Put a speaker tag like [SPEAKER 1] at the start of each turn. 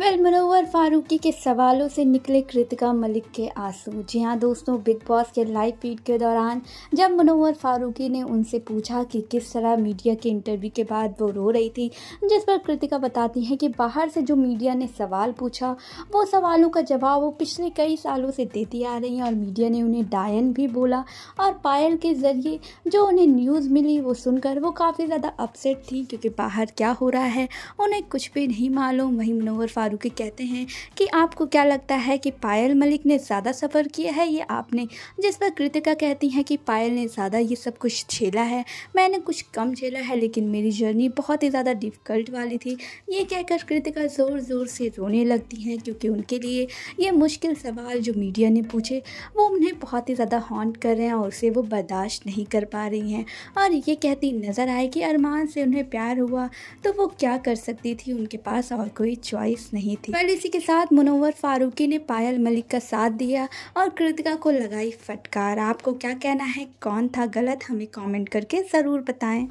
[SPEAKER 1] well manoeuvre Farooqui के सवालों से निकले कृतिका मलिक के आंसू जी हाँ दोस्तों बिग बॉस के लाइव फीड के दौरान जब मनोवर फारूकी ने उनसे पूछा कि किस तरह मीडिया के इंटरव्यू के बाद वो रो रही थी जिस पर कृतिका बताती हैं कि बाहर से जो मीडिया ने सवाल पूछा वो सवालों का जवाब वो पिछले कई सालों से देती आ रही हैं और मीडिया ने उन्हें डायन भी बोला और पायल के ज़रिए जो उन्हें न्यूज़ मिली वो सुनकर वो काफ़ी ज़्यादा अपसेट थी क्योंकि बाहर क्या हो रहा है उन्हें कुछ भी नहीं मालूम वहीं मनोवर फारूकी फारूकी कहते हैं कि आपको क्या लगता है कि पायल मलिक ने ज़्यादा सफ़र किया है ये आपने जिस पर कृतिका कहती हैं कि पायल ने ज़्यादा ये सब कुछ झेला है मैंने कुछ कम झेला है लेकिन मेरी जर्नी बहुत ही ज़्यादा डिफ़िकल्ट वाली थी ये कहकर कृतिका ज़ोर ज़ोर से रोने लगती हैं क्योंकि उनके लिए ये मुश्किल सवाल जो मीडिया ने पूछे वो उन्हें बहुत ही ज़्यादा हॉन्ट कर रहे हैं और उसे वो बर्दाश्त नहीं कर पा रही हैं और ये कहती नज़र आए कि अरमान से उन्हें प्यार हुआ तो वो क्या कर सकती थी उनके पास और कोई चॉइस नहीं थी पर इसी के साथ मुनोवर फारूकी ने पायल मलिक का साथ दिया और कृतिका को लगाई फटकार आपको क्या कहना है कौन था गलत हमें कमेंट करके ज़रूर बताएं